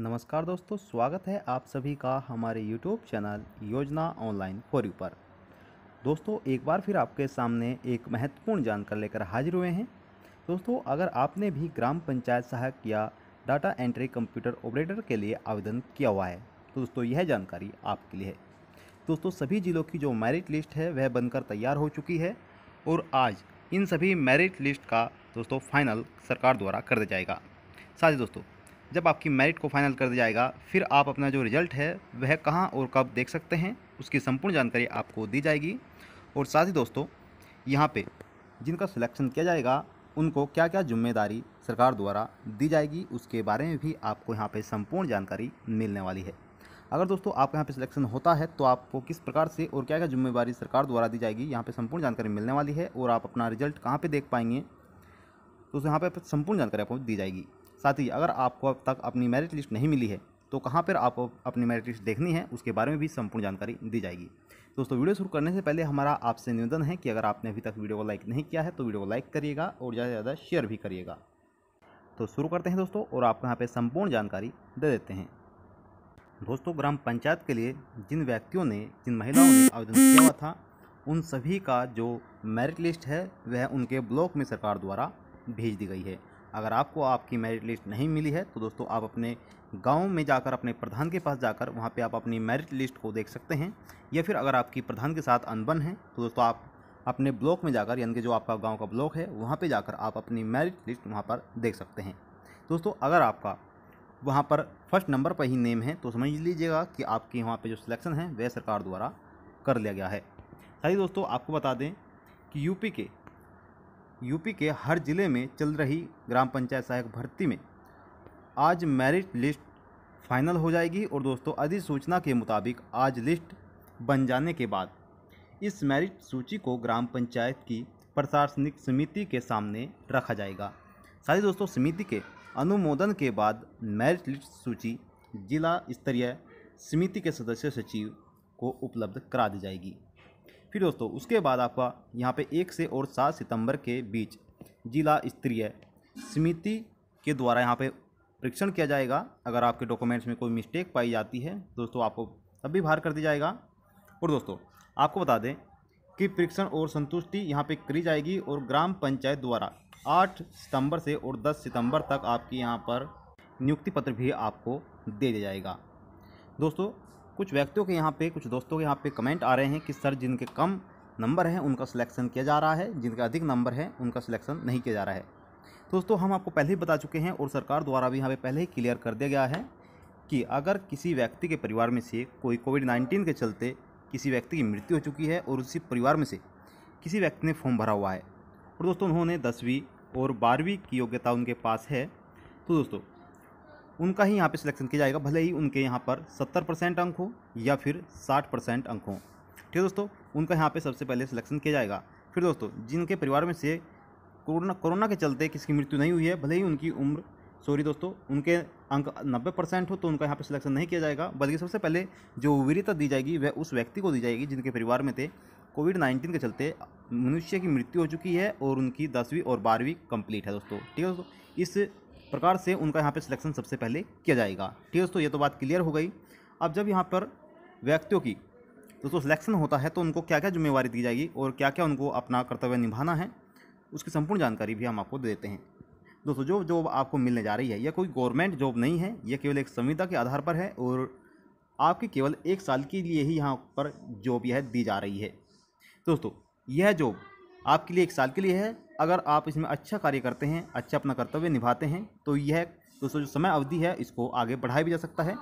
नमस्कार दोस्तों स्वागत है आप सभी का हमारे YouTube channel Yojana online for you पर दोस्तों एक बार फिर आपके सामने एक महत्वपूर्ण जानकारी लेकर हाजिर हुए हैं दोस्तों अगर आपने भी ग्राम पंचायत सहायक या डाटा एंट्री कंप्यूटर ऑपरेटर के लिए आवेदन किया हुआ है तो दोस्तों यह जानकारी आपके लिए है दोस्तों सभी ज़िलों की जो मेरिट लिस्ट है वह बनकर तैयार हो चुकी है और आज इन सभी मेरिट लिस्ट का दोस्तों फाइनल सरकार द्वारा कर दिया जाएगा साथ ही दोस्तों जब आपकी मेरिट को फाइनल कर दिया जाएगा फिर आप अपना जो रिजल्ट है वह कहाँ और कब देख सकते हैं उसकी संपूर्ण जानकारी आपको दी जाएगी और साथ ही दोस्तों यहाँ पे जिनका सिलेक्शन किया जाएगा उनको क्या क्या जिम्मेदारी सरकार द्वारा दी जाएगी उसके बारे में भी आपको यहाँ पे संपूर्ण जानकारी मिलने वाली है अगर दोस्तों आपके यहाँ पे सिलेक्शन होता है तो आपको किस प्रकार से और क्या क्या जिम्मेवारी सरकार द्वारा दी जाएगी यहाँ पे संपूर्ण जानकारी मिलने वाली है और आप अपना रिजल्ट कहाँ पे देख पाएंगे तो यहाँ पे संपूर्ण जानकारी आपको दी जाएगी साथ ही अगर आपको अब तक अपनी मेरिट लिस्ट नहीं मिली है तो कहाँ पर आपको अपनी मेरिट लिस्ट देखनी है उसके बारे में भी संपूर्ण जानकारी दी जाएगी दोस्तों वीडियो शुरू करने से पहले हमारा आपसे निवेदन है कि अगर आपने अभी तक वीडियो को लाइक नहीं किया है तो वीडियो को लाइक करिएगा और ज़्यादा से ज़्यादा शेयर भी करिएगा तो शुरू करते हैं दोस्तों और आपको यहाँ पर संपूर्ण जानकारी दे देते हैं दोस्तों ग्राम पंचायत के लिए जिन व्यक्तियों ने जिन महिलाओं ने आवेदन किया था उन सभी का जो मेरिट लिस्ट है वह उनके ब्लॉक में सरकार द्वारा भेज दी गई है अगर आपको आपकी मेरिट लिस्ट नहीं मिली है तो दोस्तों आप अपने गांव में जाकर अपने प्रधान के पास जाकर वहां पे आप अपनी मेरिट लिस्ट को देख सकते हैं या फिर अगर आपकी प्रधान के साथ अनबन है तो दोस्तों आप अपने ब्लॉक में जाकर यानी कि जो आपका गाँव का ब्लॉक है वहाँ पर जाकर आप अपनी मेरिट लिस्ट वहाँ पर देख सकते हैं दोस्तों अगर आपका वहाँ पर फर्स्ट नंबर पर ही नेम है तो समझ लीजिएगा कि आपकी वहाँ पर जो सिलेक्शन है वह सरकार द्वारा कर लिया गया है सही दोस्तों आपको बता दें कि यूपी के यूपी के हर जिले में चल रही ग्राम पंचायत सहायक भर्ती में आज मेरिट लिस्ट फाइनल हो जाएगी और दोस्तों अधिसूचना के मुताबिक आज लिस्ट बन जाने के बाद इस मेरिट सूची को ग्राम पंचायत की प्रशासनिक समिति के सामने रखा जाएगा साथ ही दोस्तों समिति के अनुमोदन के बाद मेरिट लिस्ट सूची जिला स्तरीय समिति के सदस्य सचिव को उपलब्ध करा दी जाएगी फिर दोस्तों उसके बाद आपका यहाँ पे एक से और सात सितंबर के बीच जिला स्तरीय समिति के द्वारा यहाँ पे परीक्षण किया जाएगा अगर आपके डॉक्यूमेंट्स में कोई मिस्टेक पाई जाती है दोस्तों आपको तब भी बाहर कर दिया जाएगा और दोस्तों आपको बता दें कि परीक्षण और संतुष्टि यहाँ पर करी जाएगी और ग्राम पंचायत द्वारा आठ सितंबर से और दस सितंबर तक आपकी यहाँ पर नियुक्ति पत्र भी आपको दे दिया जाएगा दोस्तों कुछ व्यक्तियों के यहाँ पे कुछ दोस्तों के यहाँ पे कमेंट आ रहे हैं कि सर जिनके कम नंबर हैं उनका सिलेक्शन किया जा रहा है जिनके अधिक नंबर हैं उनका सिलेक्शन नहीं किया जा रहा है दोस्तों हम आपको पहले ही बता चुके हैं और सरकार द्वारा भी यहाँ पे पहले ही क्लियर कर दिया गया है कि अगर किसी व्यक्ति के परिवार में से कोई कोविड नाइन्टीन के चलते किसी व्यक्ति की मृत्यु हो चुकी है और उसी परिवार में से किसी व्यक्ति ने फॉर्म भरा हुआ है और दोस्तों उन्होंने दसवीं और बारहवीं की योग्यता उनके पास है तो दोस्तों उनका ही यहाँ पे सिलेक्शन किया जाएगा भले ही उनके यहाँ पर सत्तर परसेंट अंक हो या फिर साठ परसेंट अंक हो ठीक है दोस्तों उनका यहाँ पे सबसे पहले सिलेक्शन किया जाएगा फिर दोस्तों जिनके परिवार में से कोरोना कोरोना के चलते किसी की मृत्यु नहीं हुई है भले ही उनकी उम्र सॉरी दोस्तों उनके अंक नब्बे परसेंट हो तो उनका यहाँ पर सिलेक्शन नहीं किया जाएगा बल्कि सबसे पहले जो वीरता दी जाएगी वह उस व्यक्ति को दी जाएगी जिनके परिवार में थे कोविड नाइन्टीन के चलते मनुष्य की मृत्यु हो चुकी है और उनकी दसवीं और बारहवीं कंप्लीट है दोस्तों ठीक है दोस्तों इस प्रकार से उनका यहाँ पर सिलेक्शन सबसे पहले किया जाएगा ठीक है दोस्तों ये तो बात क्लियर हो गई अब जब यहाँ पर व्यक्तियों की दोस्तों सिलेक्शन होता है तो उनको क्या क्या जिम्मेवारी दी जाएगी और क्या क्या उनको अपना कर्तव्य निभाना है उसकी संपूर्ण जानकारी भी हम आपको दे देते हैं दोस्तों जो जॉब आपको मिलने जा रही है यह कोई गवर्नमेंट जॉब नहीं है यह केवल एक संविदा के आधार पर है और आपके केवल एक साल के लिए ही यहाँ पर जॉब यह दी जा रही है दोस्तों यह जॉब आपके लिए एक साल के लिए है अगर आप इसमें अच्छा कार्य करते हैं अच्छा अपना कर्तव्य निभाते हैं तो यह दोस्तों जो समय अवधि है इसको आगे बढ़ाया भी जा सकता है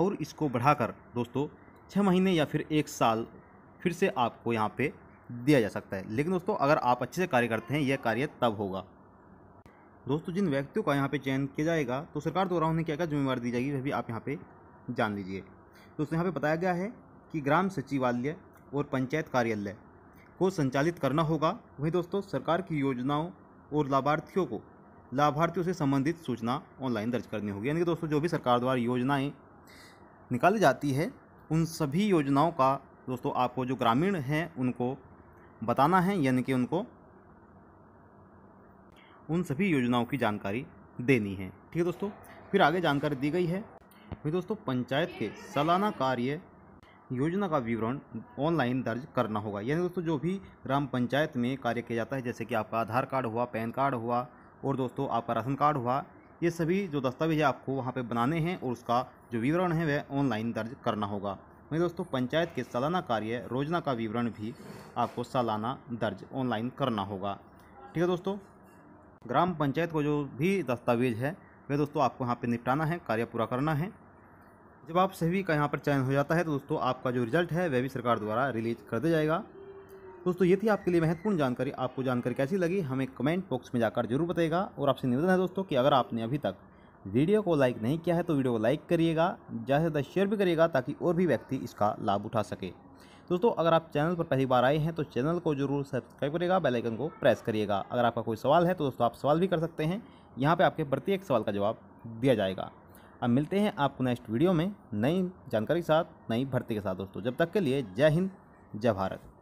और इसको बढ़ाकर दोस्तों छः महीने या फिर एक साल फिर से आपको यहाँ पे दिया जा सकता है लेकिन दोस्तों अगर आप अच्छे से कार्य करते हैं यह कार्य तब होगा दोस्तों जिन व्यक्तियों का यहाँ पे चयन किया जाएगा तो सरकार द्वारा उन्हें क्या क्या जिम्मेवारी दी जाएगी वह भी आप यहाँ पे जान लीजिए दोस्तों यहाँ पे बताया गया है कि ग्राम सचिवालय और पंचायत कार्यालय को संचालित करना होगा वहीं दोस्तों सरकार की योजनाओं और लाभार्थियों को लाभार्थियों से संबंधित सूचना ऑनलाइन दर्ज करनी होगी यानी कि दोस्तों जो भी सरकार द्वारा योजनाएं निकाली जाती है उन सभी योजनाओं का दोस्तों आपको जो ग्रामीण हैं उनको बताना है यानी कि उनको उन सभी योजनाओं की जानकारी देनी है ठीक है दोस्तों फिर आगे जानकारी दी गई है वही दोस्तों पंचायत के सालाना कार्य योजना का विवरण ऑनलाइन दर्ज करना होगा यानी दोस्तों जो भी ग्राम पंचायत में कार्य किया जाता है जैसे कि आपका आधार कार्ड हुआ पैन कार्ड हुआ और दोस्तों आपका राशन कार्ड हुआ ये सभी जो दस्तावेज आपको वहाँ पर बनाने हैं और उसका जो विवरण है वह ऑनलाइन दर्ज करना होगा वहीं दोस्तों पंचायत के सालाना कार्य योजना का विवरण भी आपको सालाना दर्ज ऑनलाइन करना होगा ठीक है दोस्तों ग्राम पंचायत को जो भी दस्तावेज है वह दोस्तों आपको यहाँ पे निपटाना है कार्य पूरा करना है जब आप सभी का यहाँ पर चयन हो जाता है तो दोस्तों आपका जो रिजल्ट है वह भी सरकार द्वारा रिलीज कर दिया जाएगा दोस्तों ये थी आपके लिए महत्वपूर्ण जानकारी आपको जानकारी कैसी लगी हमें कमेंट बॉक्स में जाकर जरूर बताएगा और आपसे निवेदन है दोस्तों कि अगर आपने अभी तक वीडियो को लाइक नहीं किया है तो वीडियो को लाइक करिएगा ज़्यादा से ज़्यादा शेयर भी करिएगा ताकि और भी व्यक्ति इसका लाभ उठा सके दोस्तों अगर आप चैनल पर पहली बार आए हैं तो चैनल को जरूर सब्सक्राइब करिएगा बेलाइकन को प्रेस करिएगा अगर आपका कोई सवाल है तो दोस्तों आप सवाल भी कर सकते हैं यहाँ पर आपके प्रत्येक सवाल का जवाब दिया जाएगा अब मिलते हैं आपको नेक्स्ट वीडियो में नई जानकारी के साथ नई भर्ती के साथ दोस्तों जब तक के लिए जय हिंद जय भारत